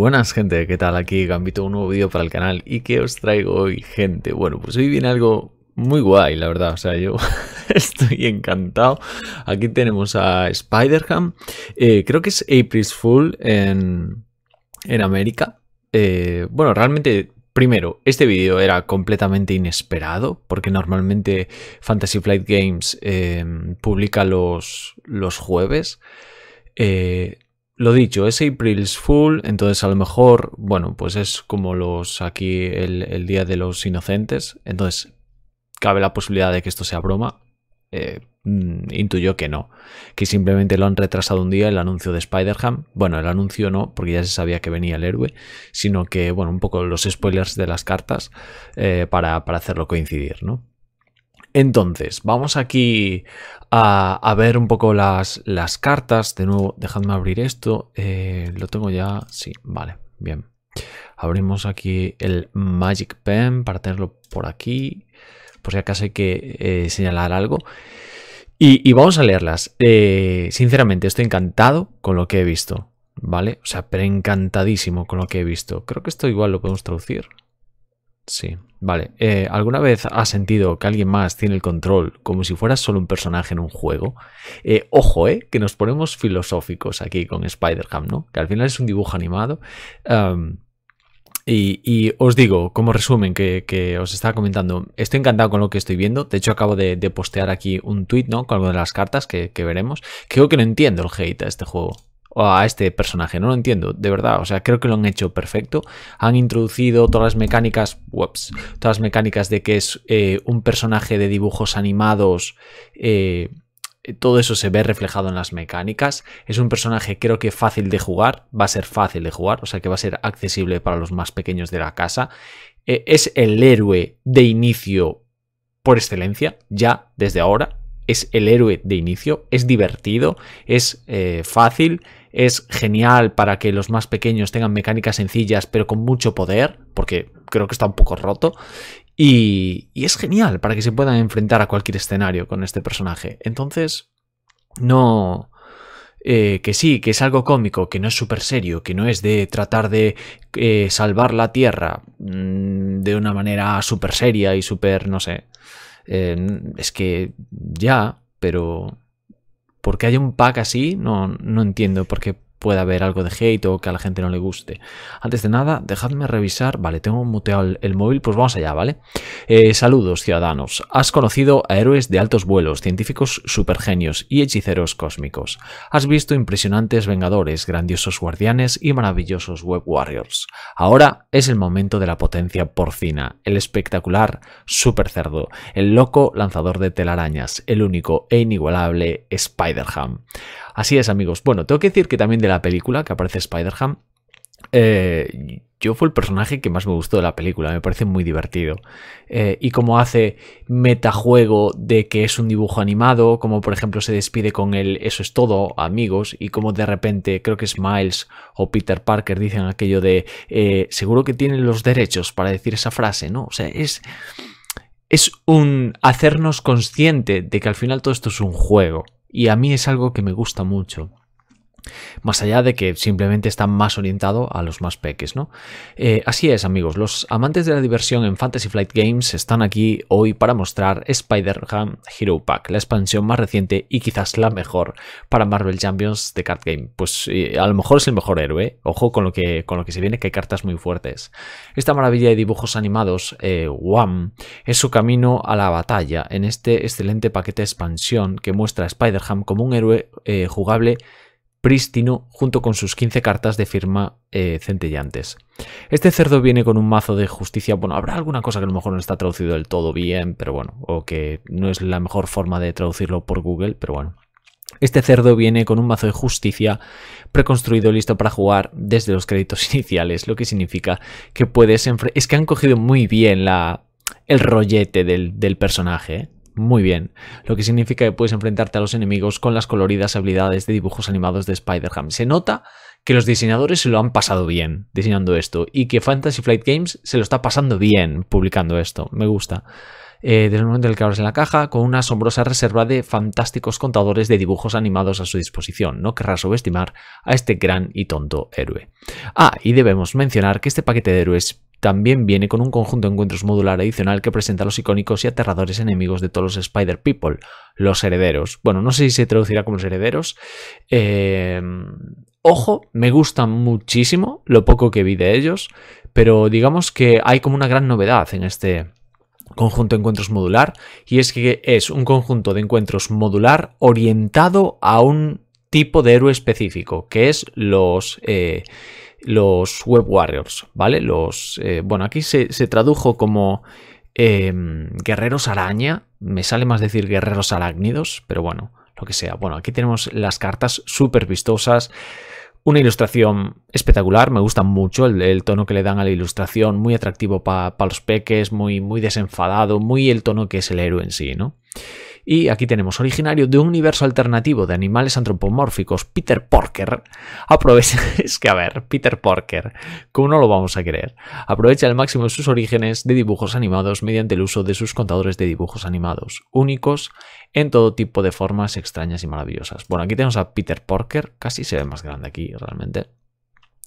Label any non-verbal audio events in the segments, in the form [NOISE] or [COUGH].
buenas gente, ¿qué tal? Aquí Gambito, un nuevo vídeo para el canal y qué os traigo hoy gente. Bueno, pues hoy viene algo muy guay, la verdad, o sea, yo [LAUGHS] estoy encantado. Aquí tenemos a Spider-Ham, eh, creo que es April Fool en, en América. Eh, bueno, realmente Primero, este vídeo era completamente inesperado, porque normalmente Fantasy Flight Games eh, publica los, los jueves. Lo dicho, es April's Fool, entonces a lo mejor, bueno, pues es como los aquí el, Día de los Inocentes, entonces cabe la posibilidad de que esto sea broma. Eh, mm, intuyo que no, que simplemente lo han retrasado un día el anuncio de Spider-Ham. Bueno, el anuncio no, porque ya se sabía que venía el héroe, sino que, bueno, un poco los spoilers de las cartas eh, para, para hacerlo coincidir, ¿no? Entonces, vamos aquí a, ver un poco las, cartas. De nuevo, dejadme abrir esto. Eh, lo tengo ya. Sí, vale, bien. Abrimos aquí el Magic Pen para tenerlo por aquí. Por si acaso hay que eh, señalar algo. Y, vamos a leerlas. Eh, sinceramente, estoy encantado con lo que he visto. ¿Vale? O sea, pero encantadísimo con lo que he visto. Creo que esto igual lo podemos traducir. Sí, vale. Eh, ¿Alguna vez has sentido que alguien más tiene el control como si fueras solo un personaje en un juego? Eh, ojo, eh, que nos ponemos filosóficos aquí con Spider-Ham, ¿no? Que al final es un dibujo animado. y, os digo, como resumen que, os estaba comentando, estoy encantado con lo que estoy viendo. De hecho, acabo de, postear aquí un tweet, ¿no? Con algo de las cartas que, que veremos. Creo que no entiendo el hate a este juego o a este personaje. No lo entiendo, de verdad. O sea, creo que lo han hecho perfecto. Han introducido todas las mecánicas, todas las mecánicas de que es eh, un personaje de dibujos animados. Eh, eh, todo eso se ve reflejado en las mecánicas. Es un personaje creo que fácil de jugar, va a ser fácil de jugar, o sea que va a ser accesible para los más pequeños de la casa. es el héroe de inicio por excelencia, ya desde ahora. Es el héroe de inicio, es divertido, es fácil, es genial para que los más pequeños tengan mecánicas sencillas pero con mucho poder, porque creo que está un poco roto, y, y es genial para que se puedan enfrentar a cualquier escenario con este personaje. Entonces, no... Eh, que sí, que es algo cómico, que no es súper serio, que no es de tratar de eh, salvar la Tierra mm, de una manera súper seria y súper, no sé. Eh, es que ya, pero porque hay un pack así? No, no entiendo. Porque Puede haber algo de hate o que a la gente no le guste. Antes de nada, dejadme revisar. Vale, tengo muteado el, móvil, pues vamos allá, ¿vale? Eh, saludos, ciudadanos. Has conocido a héroes de altos vuelos, científicos supergenios y hechiceros cósmicos. Has visto impresionantes vengadores, grandiosos guardianes y maravillosos web warriors. Ahora es el momento de la potencia porcina, el espectacular super cerdo, el loco lanzador de telarañas, el único e inigualable Spider-Ham. Así es, amigos. Bueno, tengo que decir que también de la película que aparece Spider-Ham, eh, yo fue el personaje que más me gustó de la película, me parece muy divertido. Eh, y como hace metajuego de que es un dibujo animado, como por ejemplo se despide con el eso es todo, amigos, y como de repente creo que es Miles o Peter Parker dicen aquello de eh, seguro que tienen los derechos para decir esa frase, ¿no? O sea, es es un hacernos consciente de que al final todo esto es un juego. Y a mí es algo que me gusta mucho. Más allá de que simplemente está más orientado a los más peques, ¿no? Eh, así es, amigos, los amantes de la diversión en Fantasy Flight Games están aquí hoy para mostrar spider ham Hero Pack, la expansión más reciente y quizás la mejor para Marvel Champions de Card Game. Pues eh, a lo mejor es el mejor héroe, ojo con lo, que, con lo que se viene, que hay cartas muy fuertes. Esta maravilla de dibujos animados, eh, es su camino a la batalla en este excelente paquete de expansión que muestra a Spider-Man como un héroe eh, jugable prístino junto con sus 15 cartas de firma eh, centellantes. Este cerdo viene con un mazo de justicia, bueno, habrá alguna cosa que a lo mejor no está traducido del todo bien, pero bueno, o que no es la mejor forma de traducirlo por Google, pero bueno. Este cerdo viene con un mazo de justicia preconstruido listo para jugar desde los créditos [LAUGHS] iniciales, lo que significa que puedes... Es que han cogido muy bien la, el rollete del, del personaje, ¿eh? muy bien, lo que significa que puedes enfrentarte a los enemigos con las coloridas habilidades de dibujos animados de Spider-Ham. Se nota que los diseñadores se lo han pasado bien diseñando esto y que Fantasy Flight Games se lo está pasando bien publicando esto. Me gusta. Eh, desde el momento en el que abres en la caja, con una asombrosa reserva de fantásticos contadores de dibujos animados a su disposición. No querrás subestimar a este gran y tonto héroe. Ah, y debemos mencionar que este paquete de héroes también viene con un conjunto de encuentros modular adicional que presenta a los icónicos y aterradores enemigos de todos los Spider People, los herederos. Bueno, no sé si se traducirá como los herederos. Eh, ojo, me gustan muchísimo lo poco que vi de ellos, pero digamos que hay como una gran novedad en este, conjunto de encuentros modular y es que es un conjunto de encuentros modular orientado a un tipo de héroe específico que es los eh, los web warriors, ¿vale? Los, eh, bueno, aquí se, tradujo como em, guerreros araña, me sale más decir guerreros arácnidos, pero bueno, lo que sea. Bueno, aquí tenemos las cartas súper vistosas, una ilustración espectacular, me gusta mucho el, tono que le dan a la ilustración, muy atractivo para los peques, muy, muy desenfadado, muy el tono que es el héroe en sí, ¿no? Y aquí tenemos, originario de un universo alternativo de animales antropomórficos, Peter Porker, aprovecha, [LAUGHS] es que a ver, Peter Porker, ¿cómo no lo vamos a querer Aprovecha al máximo sus orígenes de dibujos animados mediante el uso de sus contadores de dibujos animados, únicos en todo tipo de formas extrañas y maravillosas. Bueno, aquí tenemos a Peter Porker, casi se ve más grande aquí realmente,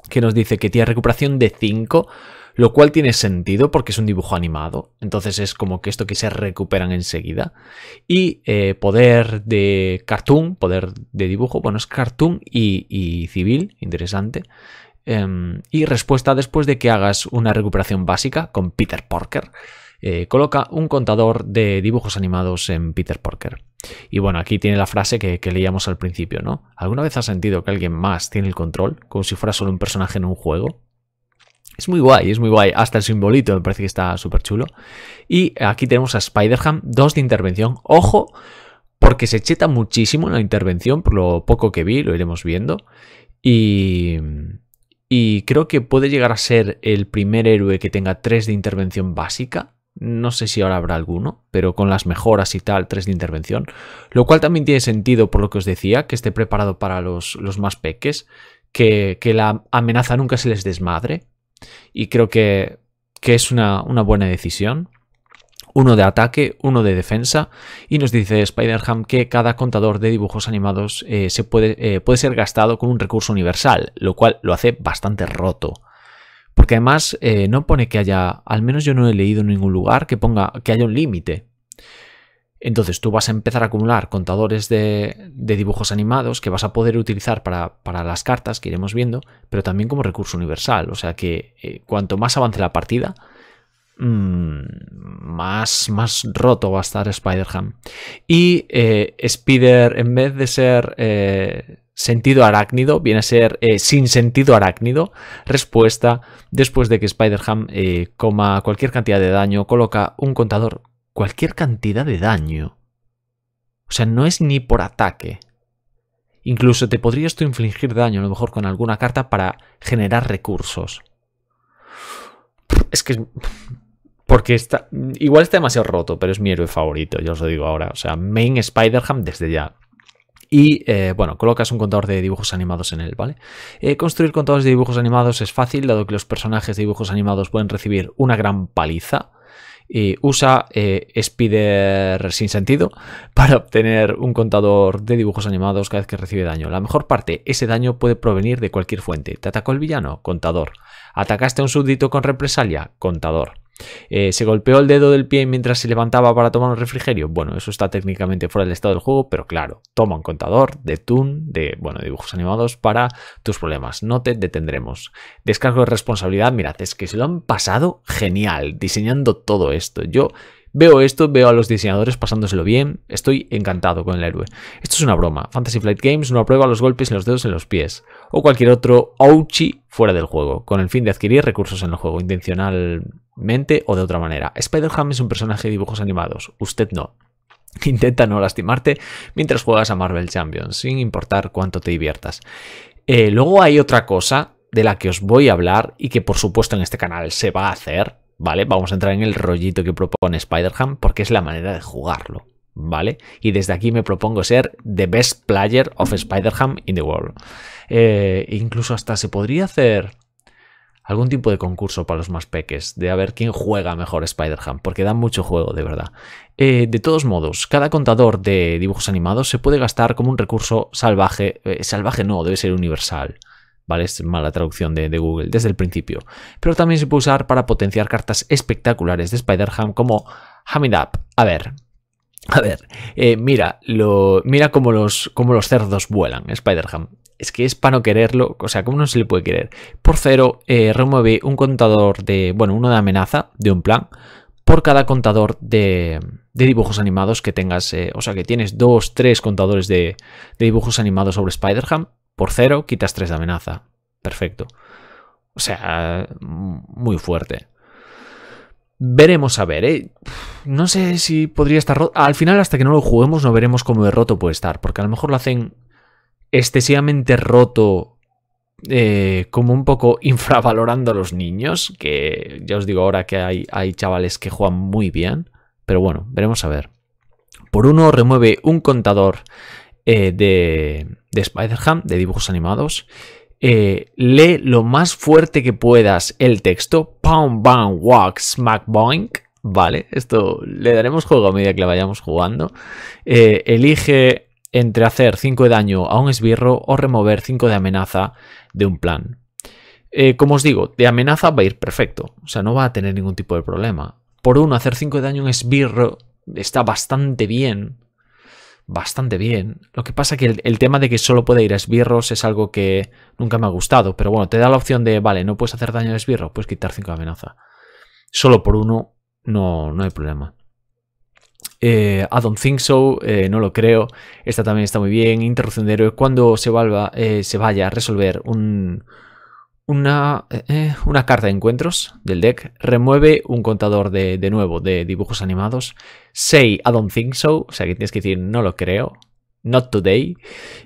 que nos dice que tiene recuperación de 5 lo cual tiene sentido porque es un dibujo animado, entonces es como que esto que se recuperan enseguida. Y eh, poder de cartoon, poder de dibujo, bueno, es cartoon y, y civil, interesante. Em, y respuesta después de que hagas una recuperación básica con Peter Porker. Eh, coloca un contador de dibujos animados en Peter Porker. Y bueno, aquí tiene la frase que, que, leíamos al principio, ¿no? ¿Alguna vez has sentido que alguien más tiene el control, como si fuera solo un personaje en un juego? Es muy guay, es muy guay. Hasta el simbolito me parece que está súper chulo. Y aquí tenemos a Spider-Ham, 2 de intervención. Ojo, porque se cheta muchísimo en la intervención, por lo poco que vi, lo iremos viendo. Y, y creo que puede llegar a ser el primer héroe que tenga 3 de intervención básica. No sé si ahora habrá alguno, pero con las mejoras y tal, 3 de intervención. Lo cual también tiene sentido por lo que os decía, que esté preparado para los, más peques, que la amenaza nunca se les desmadre, y creo que, es una, buena decisión uno de ataque, uno de defensa, y nos dice Spider-Ham que cada contador de dibujos animados eh, se puede, eh, puede, ser gastado con un recurso universal, lo cual lo hace bastante roto. Porque además eh, no pone que haya, al menos yo no he leído en ningún lugar que ponga que haya un límite. Entonces tú vas a empezar a acumular contadores de, dibujos animados que vas a poder utilizar para, las cartas que iremos viendo, pero también como recurso universal. O sea que eh, cuanto más avance la partida, mm, más, más roto va a estar Spider-Ham. Y eh, Spider, en vez de ser eh, sentido arácnido, viene a ser sin sentido arácnido. Respuesta, después de que Spider-Ham coma cualquier cantidad de daño, coloca un contador cualquier cantidad de daño. O sea, no es ni por ataque. Incluso te podrías tú infligir daño, a lo mejor con alguna carta, para generar recursos. Es que. Porque está. Igual está demasiado roto, pero es mi héroe favorito, ya os lo digo ahora. O sea, main Spider-Ham desde ya. Y eh, bueno, colocas un contador de dibujos animados en él, ¿vale? Eh, construir contadores de dibujos animados es fácil, dado que los personajes de dibujos animados pueden recibir una gran paliza y usa eh, Spider sin sentido [LAUGHS] para obtener un contador de dibujos animados cada vez que recibe daño. La mejor parte, ese daño puede provenir de cualquier fuente. ¿Te atacó el villano? Contador. ¿Atacaste a un súbdito con represalia? Contador. Eh, ¿Se golpeó el dedo del pie mientras se levantaba para tomar un refrigerio? Bueno, eso está técnicamente fuera del estado del juego, pero claro, toma un contador de Toon, de bueno, dibujos animados para tus problemas. No te detendremos. Descargo de responsabilidad, mirad, es que se lo han pasado genial diseñando todo esto. Yo Veo esto, veo a los diseñadores pasándoselo bien, estoy encantado con el héroe. Esto es una broma. Fantasy Flight Games no aprueba los golpes en los dedos en los pies, o cualquier otro ouchi fuera del juego, con el fin de adquirir recursos en el juego, intencionalmente o de otra manera. Spider-Ham es un personaje de dibujos animados, usted no. [LAUGHS] Intenta no lastimarte mientras juegas a Marvel Champions, sin importar cuánto te diviertas. Eh, luego hay otra cosa de la que os voy a hablar y que por supuesto en este canal se va a hacer, ¿vale? Vamos a entrar en el rollito que propone Spider-Ham porque es la manera de jugarlo, ¿vale? Y desde aquí me propongo ser the best player of Spider-Ham in the world. Eh, incluso hasta se podría hacer algún tipo de concurso para los más peques, de a ver quién juega mejor Spider-Ham, porque da mucho juego, de verdad. Eh, de todos modos, cada contador de dibujos animados se puede gastar como un recurso salvaje, eh, salvaje no, debe ser universal. ¿vale? Es mala traducción de, Google desde el principio. Pero también se puede usar para potenciar cartas espectaculares de Spider-Ham como Hamming Up. A ver. A ver, eh, mira, lo, mira cómo los, como los cerdos vuelan, Spider-Ham. Es que es para no quererlo, o sea, ¿cómo no se le puede querer? Por cero, eh, remueve un contador de, bueno, uno de amenaza, de un plan, por cada contador de, de dibujos animados que tengas. Eh, o sea, que tienes dos, tres contadores de, de dibujos animados sobre Spider-Ham por cero, quitas tres de amenaza. Perfecto. O sea, muy fuerte. Veremos a ver, ¿eh? No sé si podría estar roto. Al final, hasta que no lo juguemos, no veremos cómo de roto puede estar. Porque a lo mejor lo hacen excesivamente roto. Eh, como un poco [LAUGHS] infravalorando a los niños. Que ya os digo ahora que hay, hay chavales que juegan muy bien. Pero bueno, veremos a ver. Por uno remueve un contador eh, de, de Spider-Ham, de dibujos animados. Eh, lee lo más fuerte que puedas el texto. ...pum, bam, walk, smack, boink. Vale, esto le daremos juego a medida que la vayamos jugando. Eh, elige entre hacer 5 de daño a un esbirro o remover 5 de amenaza de un plan. Eh, como os digo, de amenaza va a ir perfecto. O sea, no va a tener ningún tipo de problema. Por uno, hacer 5 de daño a un esbirro está bastante bien bastante bien. Lo que pasa que el, tema de que solo puede ir a esbirros es algo que nunca me ha gustado. Pero bueno, te da la opción de, vale, no puedes hacer daño al esbirro, puedes quitar 5 de amenaza. Solo por uno no, no hay problema. Eh, I don't think so, eh, no lo creo. Esta también está muy bien. Interrupción de Cuando se, eh, se vaya a resolver un, una, eh, eh, una, carta de encuentros del deck remueve un contador de, nuevo de dibujos animados. Say I don't think so, o sea que tienes que decir no lo creo, not today.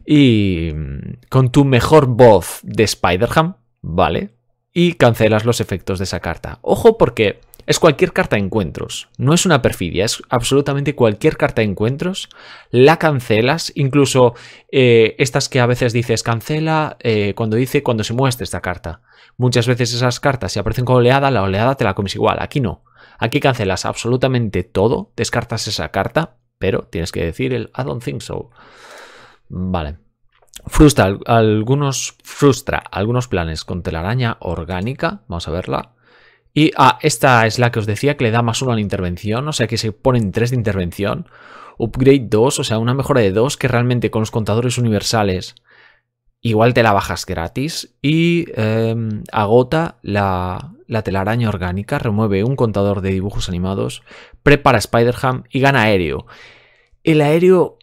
Y mm, con tu mejor voz de Spider-Ham, ¿vale? y cancelas los efectos de esa carta. Ojo porque es cualquier carta de encuentros, no es una perfidia, es absolutamente cualquier carta de encuentros, la cancelas, incluso eh, estas que a veces dices cancela eh, cuando dice cuando se muestre esta carta. Muchas veces esas cartas si aparecen con oleada, la oleada te la comes igual, aquí no. Aquí cancelas absolutamente todo, descartas esa carta, pero tienes que decir el I don't think so. Vale. Frustra algunos, frustra algunos planes con telaraña orgánica. Vamos a verla. Y ah, esta es la que os decía que le da más uno a la intervención, o sea que se ponen tres de intervención. Upgrade 2, o sea, una mejora de 2 que realmente con los contadores universales igual te la bajas gratis. Y em, agota la, la, telaraña orgánica, remueve un contador de dibujos animados, prepara Spider-Ham y gana aéreo. El aéreo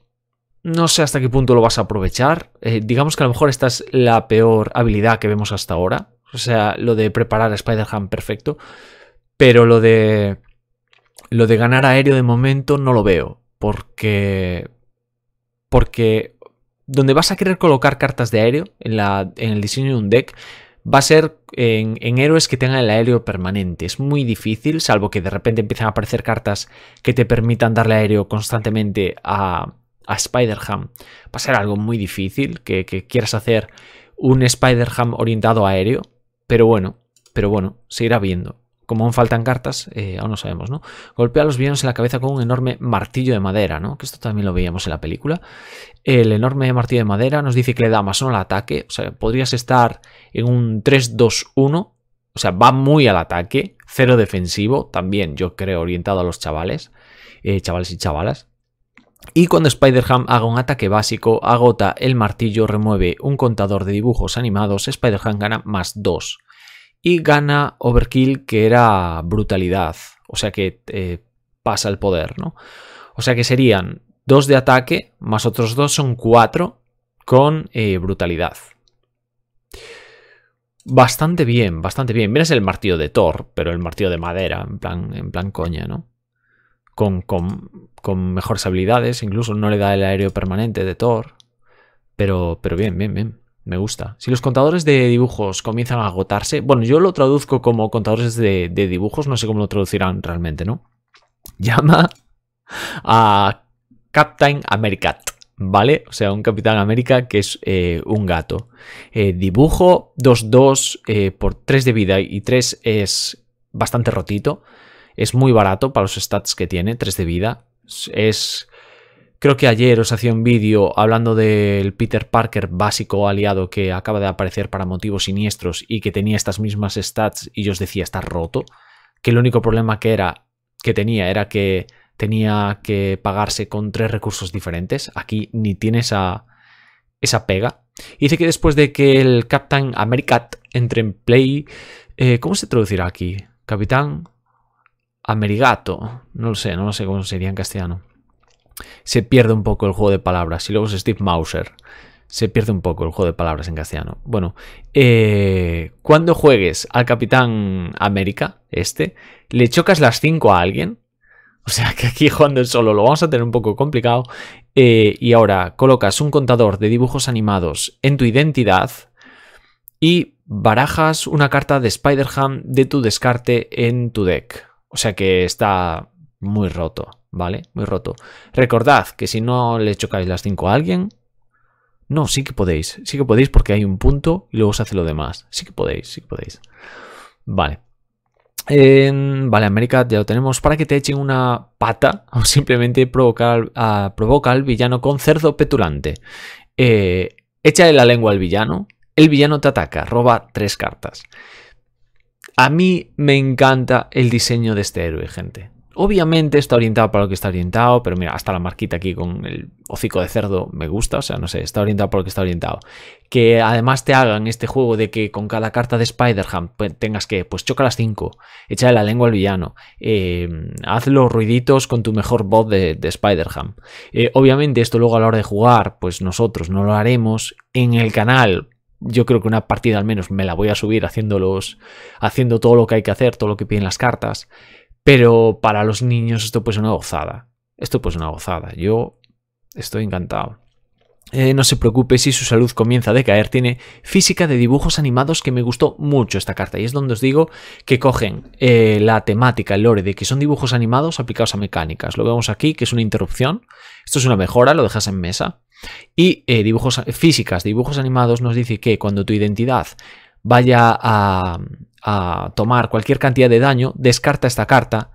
no sé hasta qué punto lo vas a aprovechar. Eh, digamos que a lo mejor esta es la peor habilidad que vemos hasta ahora. O sea, lo de preparar a Spider-Ham perfecto. Pero lo de. Lo de ganar aéreo de momento no lo veo. Porque. Porque. Donde vas a querer colocar cartas de aéreo en, la, en el diseño de un deck va a ser en, en, héroes que tengan el aéreo permanente. Es muy difícil, salvo que de repente empiecen a aparecer cartas que te permitan darle aéreo constantemente a, a Spider-Ham. Va a ser algo muy difícil que, quieras hacer un Spider-Ham orientado aéreo, pero bueno, pero bueno, se irá viendo. Como aún faltan cartas, eh, aún no sabemos, ¿no? Golpea los villanos en la cabeza con un enorme martillo de madera, ¿no? Que esto también lo veíamos en la película. El enorme martillo de madera nos dice que le da más uno al ataque. O sea, podrías estar en un 3-2-1. O sea, va muy al ataque. Cero defensivo. También, yo creo, orientado a los chavales. Eh, chavales y chavalas. Y cuando Spider-Ham haga un ataque básico, agota el martillo, remueve un contador de dibujos animados, Spider-Ham gana más 2. Y gana Overkill, que era brutalidad, o sea que eh, pasa el poder, ¿no? O sea que serían 2 de ataque, más otros dos, son cuatro con eh, brutalidad. Bastante bien, bastante bien. Mira, el martillo de Thor, pero el martillo de madera, en plan, en plan coña, ¿no? con, mejores habilidades, incluso no le da el aéreo permanente de Thor, pero, pero bien, bien, bien. Me gusta. Si los contadores de dibujos comienzan a agotarse, bueno, yo lo traduzco como contadores de, dibujos, no sé cómo lo traducirán realmente, ¿no? Llama a Captain America, ¿vale? O sea, un Capitán América que es eh, un gato. Eh, dibujo 2-2 eh, por 3 de vida y 3 es bastante rotito. Es muy barato para los stats que tiene, 3 de vida. Es... Creo que ayer os hacía un vídeo hablando del Peter Parker básico aliado que acaba de aparecer para motivos siniestros y que tenía estas mismas stats y yo os decía está roto, que el único problema que era que tenía era que tenía que pagarse con tres recursos diferentes. Aquí ni tiene esa, pega. Y dice que después de que el Captain America entre en play, eh, ¿cómo se traducirá aquí? Capitán Amerigato, no lo sé, no lo sé cómo sería en castellano. Se pierde un poco el juego de palabras. Y luego es Steve Mauser. Se pierde un poco el juego de palabras en castellano. Bueno, eh, cuando juegues al Capitán América, este, le chocas las 5 a alguien. O sea que aquí jugando solo lo vamos a tener un poco complicado. Eh, y ahora colocas un contador de dibujos animados en tu identidad y barajas una carta de Spider-Ham de tu descarte en tu deck. O sea que está muy roto, ¿vale? Muy roto. Recordad que si no le chocáis las 5 a alguien, no, sí que podéis, sí que podéis porque hay un punto y luego se hace lo demás. Sí que podéis, sí que podéis. Vale. vale, América ya lo tenemos. Para que te echen una pata [LAUGHS] o simplemente provocar, provoca al villano con cerdo petulante. Echa eh, de la lengua al villano. El villano te ataca, roba tres cartas. A mí me encanta el diseño de este héroe, gente. Obviamente está orientado para lo que está orientado, pero mira, hasta la marquita aquí con el hocico de cerdo me gusta, o sea, no sé, está orientado para lo que está orientado. Que además te hagan este juego de que con cada carta de spider ham pues, tengas que, pues choca las 5, de la lengua al villano, eh, haz los ruiditos con tu mejor voz de, spider ham eh, obviamente esto luego a la hora de jugar, pues nosotros no lo haremos en el canal, yo creo que una partida al menos me la voy a subir haciendo, haciendo todo lo que hay que hacer, todo lo que piden las cartas. Pero para los niños esto pues es una gozada. Esto pues es una gozada. Yo estoy encantado. Eh, no se preocupe si su salud comienza a decaer, tiene física de dibujos animados que me gustó mucho esta carta. Y es donde os digo que cogen eh, la temática, el lore, de que son dibujos animados aplicados a mecánicas. Lo vemos aquí, que es una interrupción. Esto es una mejora, lo dejas en mesa. Y eh, dibujos físicas, dibujos animados nos dice que cuando tu identidad vaya a, a tomar cualquier cantidad de daño, descarta esta carta.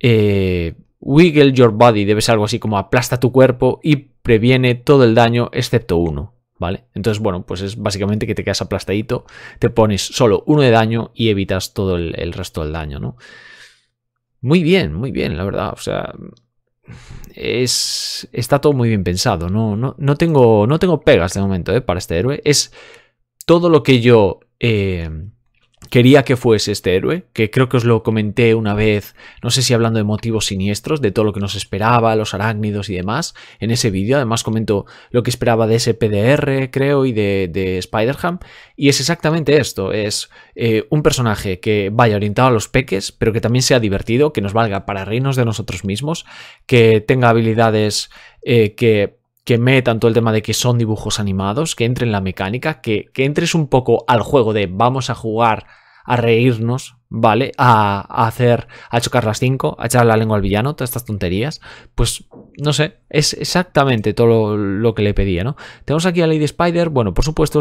Eh, Wiggle Your Body debes algo así como aplasta tu cuerpo y previene todo el daño excepto uno. ¿Vale? Entonces, bueno, pues es básicamente que te quedas aplastadito, te pones solo uno de daño y evitas todo el, resto del daño, ¿no? Muy bien, muy bien, la verdad. O sea, es, está todo muy bien pensado. No, no, no, tengo, no tengo pegas de momento ¿eh? para este héroe. Es todo lo que yo eh, quería que fuese este héroe, que creo que os lo comenté una vez, no sé si hablando de motivos siniestros, de todo lo que nos esperaba, los arácnidos y demás, en ese vídeo. Además comento lo que esperaba de ese PDR, creo, y de, Spider-Ham. Y es exactamente esto, es eh, un personaje que vaya orientado a los peques, pero que también sea divertido, que nos valga para reírnos de nosotros mismos, que tenga habilidades eh, que que metan todo el tema de que son dibujos animados, que entre en la mecánica, que, entres un poco al juego de vamos a jugar a reírnos, ¿vale? A, hacer, a chocar las cinco, a echar la lengua al villano, todas estas tonterías. Pues no sé, es exactamente todo lo, que le pedía, ¿no? Tenemos aquí a Lady Spider, bueno, por supuesto,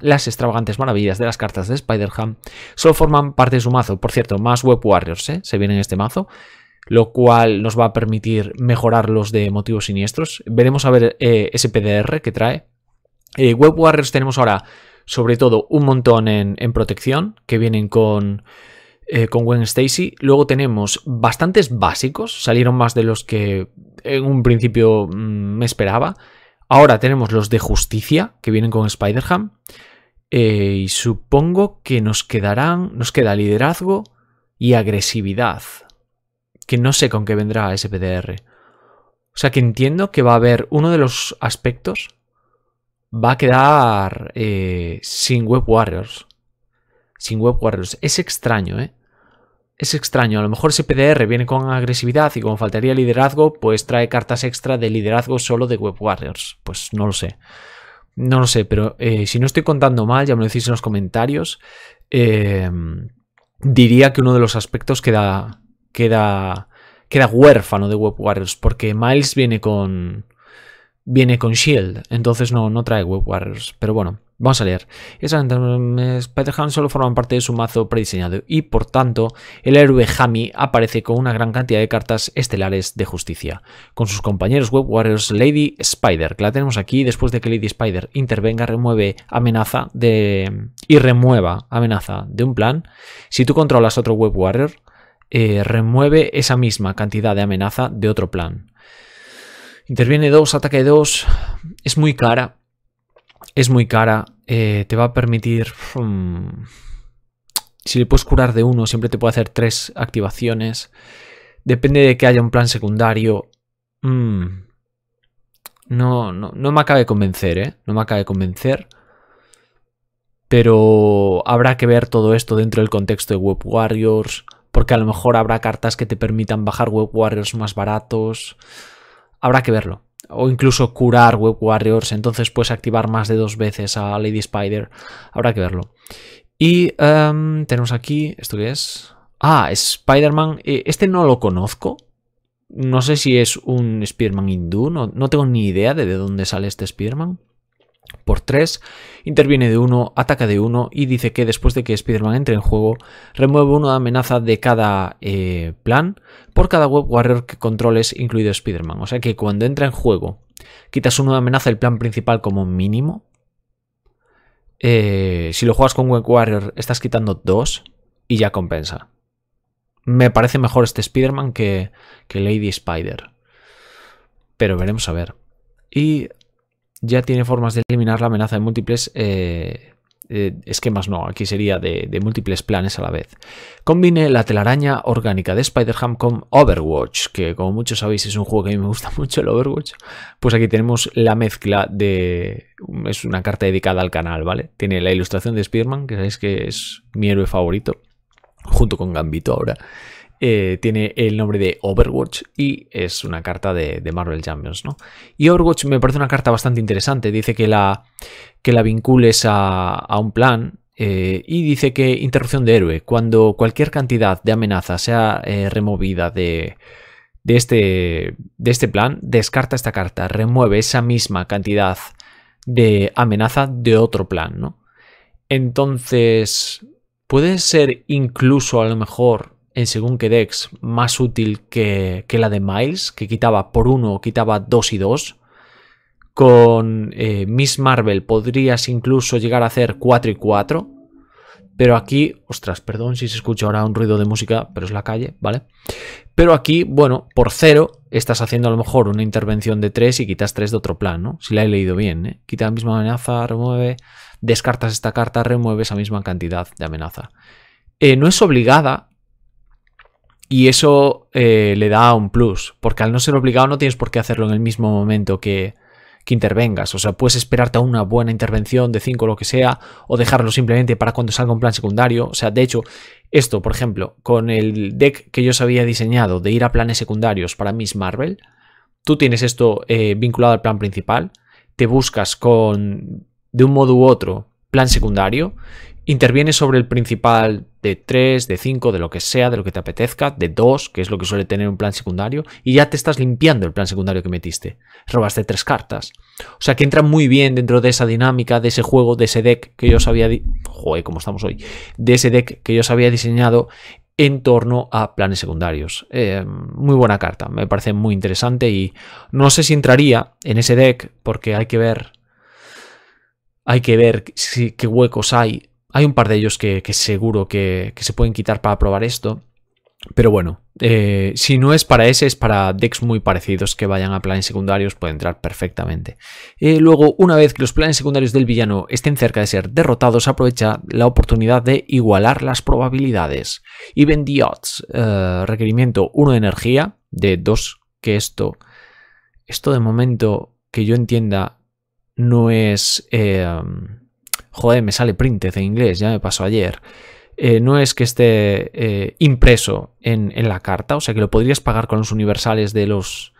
las extravagantes maravillas de las cartas de Spider-Ham solo forman parte de su mazo. Por cierto, más Web Warriors, ¿eh? Se vienen en este mazo lo cual nos va a permitir mejorar los de motivos siniestros. Veremos a ver eh, ese PDR que trae. Eh, Web Warriors tenemos ahora sobre todo un montón en, protección que vienen con, eh, con Gwen Stacy. Luego tenemos bastantes básicos, salieron más de los que en un principio mm, me esperaba. Ahora tenemos los de justicia que vienen con Spider-Ham. y supongo que nos quedarán, nos queda liderazgo y agresividad que no sé con qué vendrá PDR. O sea que entiendo que va a haber uno de los aspectos va a quedar eh, sin Web Warriors. Sin Web Warriors. Es extraño, ¿eh? Es extraño. A lo mejor ese PDR viene con agresividad y como faltaría liderazgo, pues trae cartas extra de liderazgo solo de Web Warriors. Pues no lo sé. No lo sé, pero eh, si no estoy contando mal, ya me lo decís en los comentarios. Eh, diría que uno de los aspectos queda, queda, queda huérfano de Web Warriors porque Miles viene con, viene con Shield, entonces no, no trae Web Warriors. Pero bueno, vamos a leer. Mm, Spider-Man solo forman parte de su mazo prediseñado y por tanto el héroe Hami aparece con una gran cantidad de cartas estelares de justicia. Con sus compañeros Web Warriors, Lady Spider, que la tenemos aquí después de que Lady Spider intervenga, remueve amenaza de... y remueva amenaza de un plan. Si tú controlas otro Web Warrior, eh, remueve esa misma cantidad de amenaza de otro plan. Interviene 2, ataque 2, es muy cara, es muy cara, eh, te va a permitir... Mm, si le puedes curar de uno, siempre te puede hacer tres activaciones. Depende de que haya un plan secundario. Mm. No, no, no me acabe de convencer, ¿eh? No me acaba de convencer. Pero habrá que ver todo esto dentro del contexto de Web Warriors porque a lo mejor habrá cartas que te permitan bajar web warriors más baratos. Habrá que verlo. O incluso curar web warriors, entonces puedes activar más de dos veces a Lady Spider. Habrá que verlo. Y em, tenemos aquí, ¿esto qué es? Ah, Spider-Man. Eh, este no lo conozco. No sé si es un Spearman hindú, no, no tengo ni idea de, de dónde sale este Spearman por 3, interviene de 1, ataca de 1 y dice que después de que Spider-Man entre en juego, remueve una amenaza de cada eh, plan por cada web warrior que controles, incluido Spider-Man. O sea que cuando entra en juego, quitas una amenaza del plan principal como mínimo. Eh, si lo juegas con web warrior, estás quitando 2 y ya compensa. Me parece mejor este Spider-Man que, que Lady Spider. Pero veremos a ver. Y ya tiene formas de eliminar la amenaza de múltiples eh, eh, esquemas, no, aquí sería de, de, múltiples planes a la vez. Combine la telaraña orgánica de Spider-Ham con Overwatch, que como muchos sabéis es un juego que a mí me gusta [LAUGHS] mucho el Overwatch. Pues aquí tenemos la mezcla de... es una carta dedicada al canal, ¿vale? Tiene la ilustración de Spearman, que sabéis que es mi héroe favorito, junto con Gambito ahora. Eh, tiene el nombre de Overwatch y es una carta de, Marvel Champions, ¿no? Y Overwatch me parece una carta bastante interesante. Dice que la, que la vincules a, un plan eh, y dice que interrupción de héroe, cuando cualquier cantidad de amenaza sea eh, removida de, de, este, de este plan, descarta esta carta, remueve esa misma cantidad de amenaza de otro plan, Entonces, puede ser incluso a lo mejor según que decks más útil que, la de Miles, que quitaba por uno, quitaba dos y dos. Con eh, Miss Marvel podrías incluso llegar a hacer 4 y 4. Pero aquí, ostras, perdón si se escucha ahora un ruido de música, pero es la calle, ¿vale? Pero aquí, bueno, por cero estás haciendo a lo mejor una intervención de tres. y quitas tres de otro plan, ¿no? Si la he leído bien, ¿eh? Quita la misma amenaza, remueve, descartas esta carta, remueve esa misma cantidad de amenaza. Eh, no es obligada, y eso eh, le da un plus, porque al no ser obligado no tienes por qué hacerlo en el mismo momento que, que intervengas. O sea, puedes esperarte a una buena intervención de 5 o lo que sea, o dejarlo simplemente para cuando salga un plan secundario. O sea, de hecho, esto, por ejemplo, con el deck que yo os había diseñado de ir a planes secundarios para Miss Marvel, tú tienes esto eh, vinculado al plan principal, te buscas con, de un modo u otro, plan secundario, Interviene sobre el principal de 3, de 5, de lo que sea, de lo que te apetezca, de 2, que es lo que suele tener un plan secundario, y ya te estás limpiando el plan secundario que metiste. Robaste tres cartas. O sea que entra muy bien dentro de esa dinámica, de ese juego, de ese deck que yo sabía... había... Joder, cómo estamos hoy. De ese deck que yo había diseñado en torno a planes secundarios. Eh, muy buena carta, me parece muy interesante y no sé si entraría en ese deck porque hay que ver... Hay que ver si, qué huecos hay hay un par de ellos que, seguro que, se pueden quitar para probar esto. Pero bueno, eh, si no es para ese, es para decks muy parecidos que vayan a planes secundarios, puede entrar perfectamente. Eh, luego, una vez que los planes secundarios del villano estén cerca de ser derrotados, aprovecha la oportunidad de igualar las probabilidades. Even the odds, eh, requerimiento 1 de energía, de 2 que esto, esto de momento que yo entienda no es... Joder, me sale printed en inglés, ya me pasó ayer. Eh, no es que esté eh, impreso en, la carta, o sea que lo podrías pagar con los universales de los,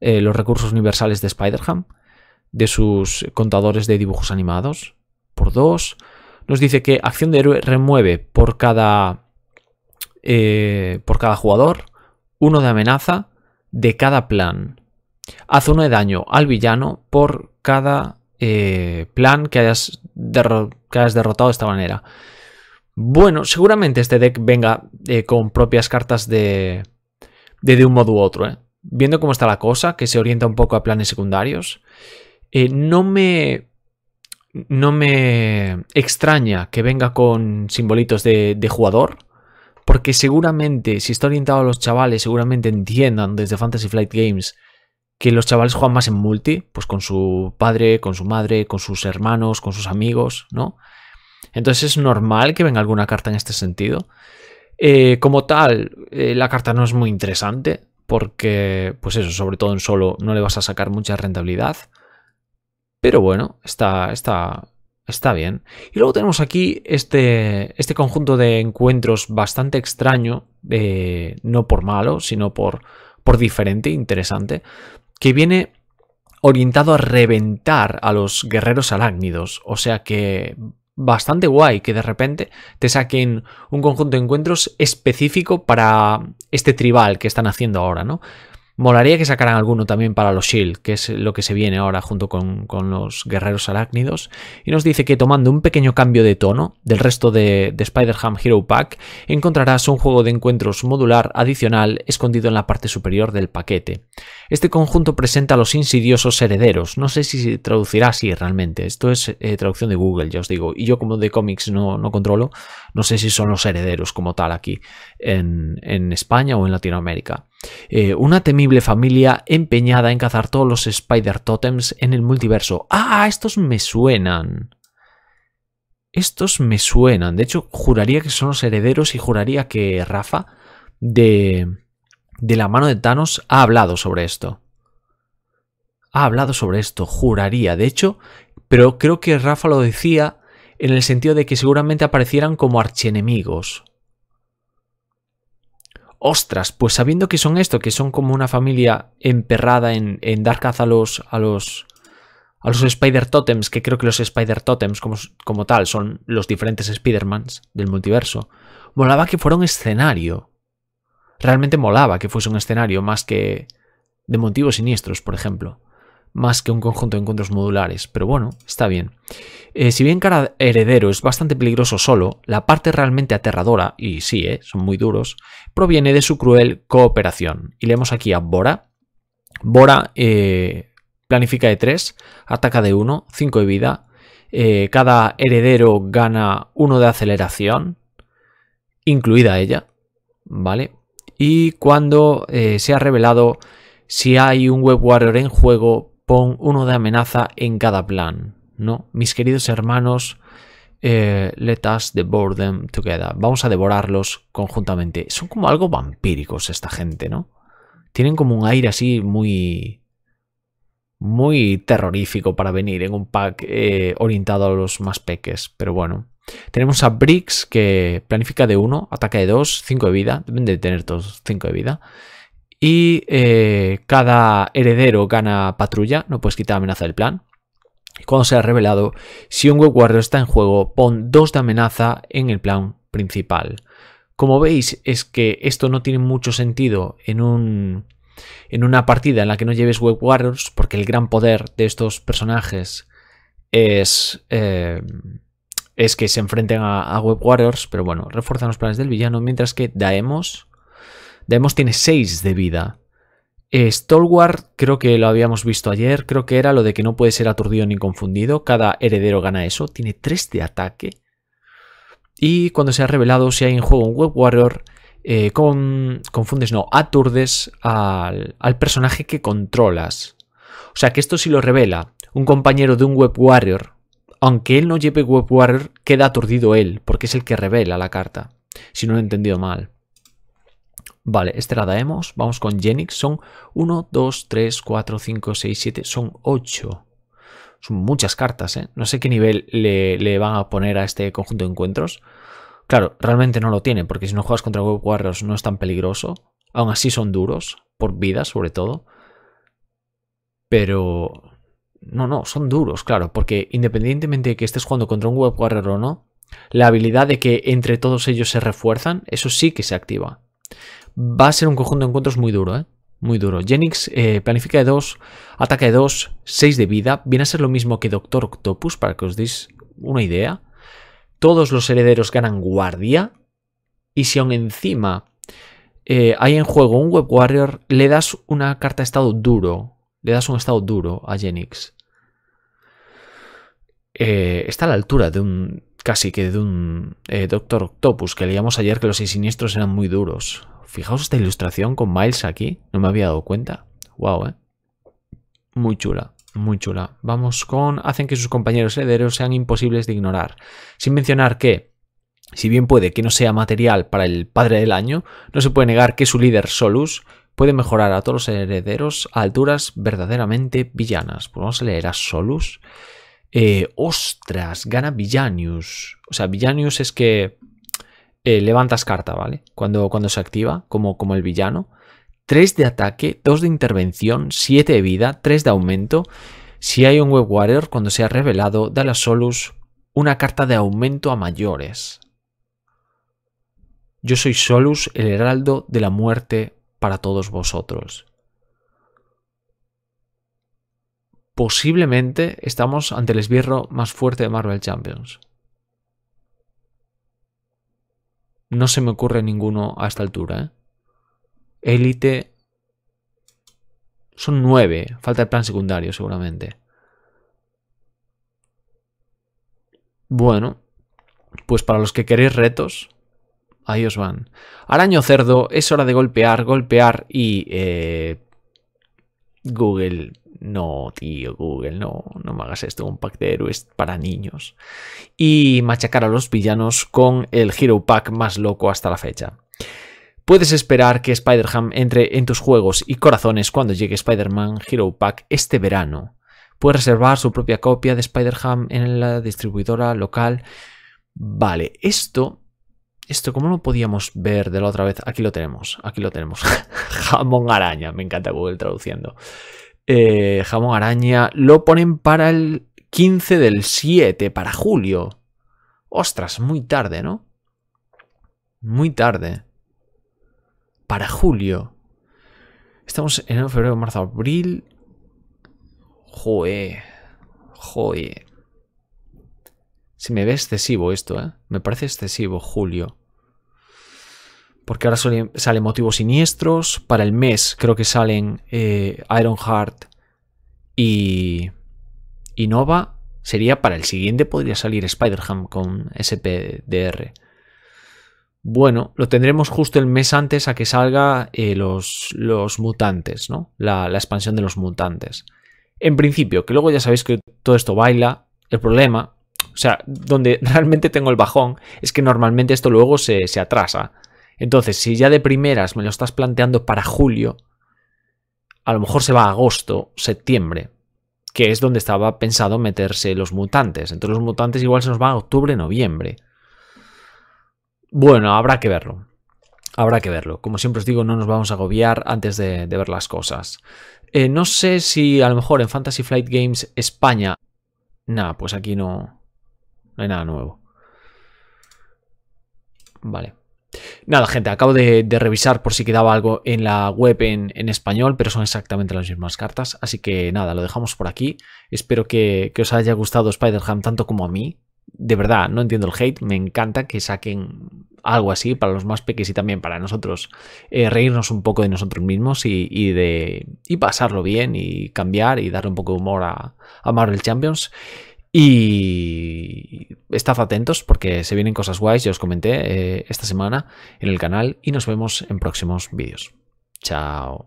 eh, los recursos universales de Spider-Ham, de sus contadores de dibujos animados, por dos. Nos dice que acción de héroe remueve por cada, por cada jugador uno de amenaza de cada plan. Haz uno de daño al villano por cada plan que hayas que has derrotado de esta manera. Bueno, seguramente este deck venga eh, con propias cartas de, de, un modo u otro. ¿eh? Viendo cómo está la cosa, que se orienta un poco a planes secundarios, eh, no me... No me extraña que venga con simbolitos de, de jugador, porque seguramente, si está orientado a los chavales, seguramente entiendan desde Fantasy Flight Games que los chavales juegan más en multi, pues con su padre, con su madre, con sus hermanos, con sus amigos, ¿no? Entonces es normal que venga alguna carta en este sentido. Eh, como tal, eh, la carta no es muy interesante, porque, pues eso, sobre todo en solo, no le vas a sacar mucha rentabilidad. Pero bueno, está, está, está bien. Y luego tenemos aquí este, este conjunto de encuentros bastante extraño, eh, no por malo, sino por, por diferente, interesante, que viene orientado a reventar a los guerreros alágnidos, O sea que bastante guay que de repente te saquen un conjunto de encuentros específico para este tribal que están haciendo ahora, ¿no? Molaría que sacaran alguno también para los Shield, que es lo que se viene ahora junto con, los guerreros arácnidos. Y nos dice que tomando un pequeño cambio de tono del resto de, de Spider-Ham Hero Pack, encontrarás un juego de encuentros modular adicional escondido en la parte superior del paquete. Este conjunto presenta a los insidiosos herederos. No sé si se traducirá así realmente. Esto es eh, traducción de Google, ya os digo. Y yo como de cómics no, no controlo, no sé si son los herederos como tal aquí en España o en Latinoamérica. Eh, una temible familia empeñada en cazar todos los Spider Totems en el multiverso. ¡Ah! Estos me suenan. Estos me suenan. De hecho, juraría que son los herederos y juraría que Rafa, de, de la mano de Thanos, ha hablado sobre esto. Ha hablado sobre esto, juraría. De hecho, pero creo que Rafa lo decía en el sentido de que seguramente aparecieran como archienemigos. Ostras, pues sabiendo que son esto, que son como una familia emperrada en, dar caza a los, a los, a los Spider Totems, que creo que los Spider Totems como, como tal son los diferentes Spider-Mans del multiverso, molaba que fuera un escenario. Realmente molaba que fuese un escenario más que de motivos siniestros, por ejemplo más que un conjunto de encuentros modulares, pero bueno, está bien. Eh, si bien cada heredero es bastante peligroso solo, la parte realmente aterradora, y sí, eh, son muy duros, proviene de su cruel cooperación. Y leemos aquí a Bora. Bora eh, planifica de 3, ataca de 1, 5 de vida. cada heredero gana 1 de aceleración, incluida ella, ¿vale? Y cuando se ha revelado si hay un Web Warrior en juego, pon uno de amenaza en cada plan, ¿no? Mis queridos hermanos, eh, let us devour them together. Vamos a devorarlos conjuntamente. Son como algo vampíricos esta gente, ¿no? Tienen como un aire así muy... Muy terrorífico para venir en un pack eh, orientado a los más peques, pero bueno. Tenemos a Briggs que planifica de uno, ataca de dos, cinco de vida. Deben de tener todos cinco de vida. Y eh, cada heredero gana patrulla, no puedes quitar amenaza del plan. Cuando sea revelado, si un web warrior está en juego, pon dos de amenaza en el plan principal. Como veis, es que esto no tiene mucho sentido en, un, en una partida en la que no lleves Web Warriors, porque el gran poder de estos personajes es, eh, es que se enfrenten a, a, Web Warriors, pero bueno, refuerzan los planes del villano, mientras que Daemos Demos tiene 6 de vida. Eh, Stalwart, creo que lo habíamos visto ayer, creo que era lo de que no puede ser aturdido ni confundido. Cada heredero gana eso. Tiene 3 de ataque. Y cuando se ha revelado si hay en juego un Web Warrior, eh, confundes, no, aturdes al, al personaje que controlas. O sea que esto si lo revela un compañero de un Web Warrior, aunque él no lleve Web Warrior, queda aturdido él, porque es el que revela la carta, si no lo he entendido mal. Vale, este la daemos. Vamos con Genix. Son 1, 2, 3, 4, 5, 6, 7. Son 8. Son muchas cartas, ¿eh? No sé qué nivel le, van a poner a este conjunto de encuentros. Claro, realmente no lo tiene, porque si no juegas contra Web Warriors no es tan peligroso. Aún así son duros, por vida sobre todo. Pero... No, no, son duros, claro, porque independientemente de que estés jugando contra un Web Warrior o no, la habilidad de que entre todos ellos se refuerzan, eso sí que se activa. Va a ser un conjunto de encuentros muy duro, ¿eh? Muy duro. Genix eh, planifica de 2, ataca de 2, 6 de vida. Viene a ser lo mismo que Doctor Octopus, para que os deis una idea. Todos los herederos ganan guardia. Y si aún encima eh, hay en juego un Web Warrior, le das una carta de estado duro. Le das un estado duro a Genix. Eh, está a la altura de un. casi que de un Doctor Octopus que leíamos ayer que los siniestros eran muy duros. Fijaos esta ilustración con Miles aquí. No me había dado cuenta. Wow, ¿eh? Muy chula, muy chula. Vamos con... Hacen que sus compañeros herederos sean imposibles de ignorar. Sin mencionar que, si bien puede que no sea material para el padre del año, no se puede negar que su líder Solus puede mejorar a todos los herederos a alturas verdaderamente villanas. Pues vamos a leer a Solus. Eh, ostras, gana Villanius. O sea, Villanius es que eh, levantas carta, ¿vale? Cuando, cuando se activa, como, como el villano. 3 de ataque, 2 de intervención, 7 de vida, 3 de aumento. Si hay un web warrior, cuando sea revelado, dale a Solus una carta de aumento a mayores. Yo soy Solus, el heraldo de la muerte para todos vosotros. Posiblemente estamos ante el esbirro más fuerte de Marvel Champions. No se me ocurre ninguno a esta altura. ¿eh? Élite. Son nueve. Falta el plan secundario, seguramente. Bueno, pues para los que queréis retos, ahí os van. Araño cerdo, es hora de golpear, golpear y... Eh, Google, no, tío, Google, no, no me hagas esto, un pack de héroes para niños. Y machacar a los villanos con el Hero Pack más loco hasta la fecha. Puedes esperar que Spider-Ham entre en tus juegos y corazones cuando llegue Spider-Man Hero Pack este verano. Puedes reservar su propia copia de Spider-Ham en la distribuidora local. Vale, esto esto como lo podíamos ver de la otra vez, aquí lo tenemos, aquí lo tenemos. [LAUGHS] Jamón araña, me encanta Google traduciendo eh, jamón araña, lo ponen para el 15 del 7, para julio. Ostras, muy tarde, ¿no? Muy tarde. Para julio. Estamos en febrero, marzo, abril. joe, joe, se me ve excesivo esto, ¿eh? Me parece excesivo, julio porque ahora salen, sale motivos siniestros. Para el mes creo que salen eh, Ironheart y, Nova. Sería para el siguiente, podría salir Spider-Ham con SPDR. Bueno, lo tendremos justo el mes antes a que salga eh, los, los, mutantes, La, expansión de los mutantes. En principio, que luego ya sabéis que todo esto baila. El problema, o sea, donde [LAUGHS] realmente tengo el bajón, es que normalmente esto luego se atrasa. Entonces, si ya de primeras me lo estás planteando para julio, a lo mejor se va a agosto, septiembre, que es donde estaba pensado meterse los mutantes. Entonces los mutantes igual se nos va a octubre, noviembre. Bueno, habrá que verlo. Habrá que verlo. Como siempre os digo, no nos vamos a agobiar antes de, ver las cosas. Eh, no sé si a lo mejor en Fantasy Flight Games España... Nada, pues aquí no, no hay nada nuevo. Vale. Nada, gente, acabo de, revisar por si quedaba algo en la web en, español, pero son exactamente las mismas cartas. Así que nada, lo dejamos por aquí. Espero que, os haya gustado Spider-Ham tanto como a mí. De verdad, no entiendo el hate. Me encanta que saquen algo así para los más pequeños y también para nosotros. Eh, reírnos un poco de nosotros mismos y, de, y pasarlo bien y cambiar y dar un poco de humor a, a Marvel Champions. Y estad atentos porque se vienen cosas guays, ya os comenté eh, esta semana en el canal y nos vemos en próximos vídeos. Chao.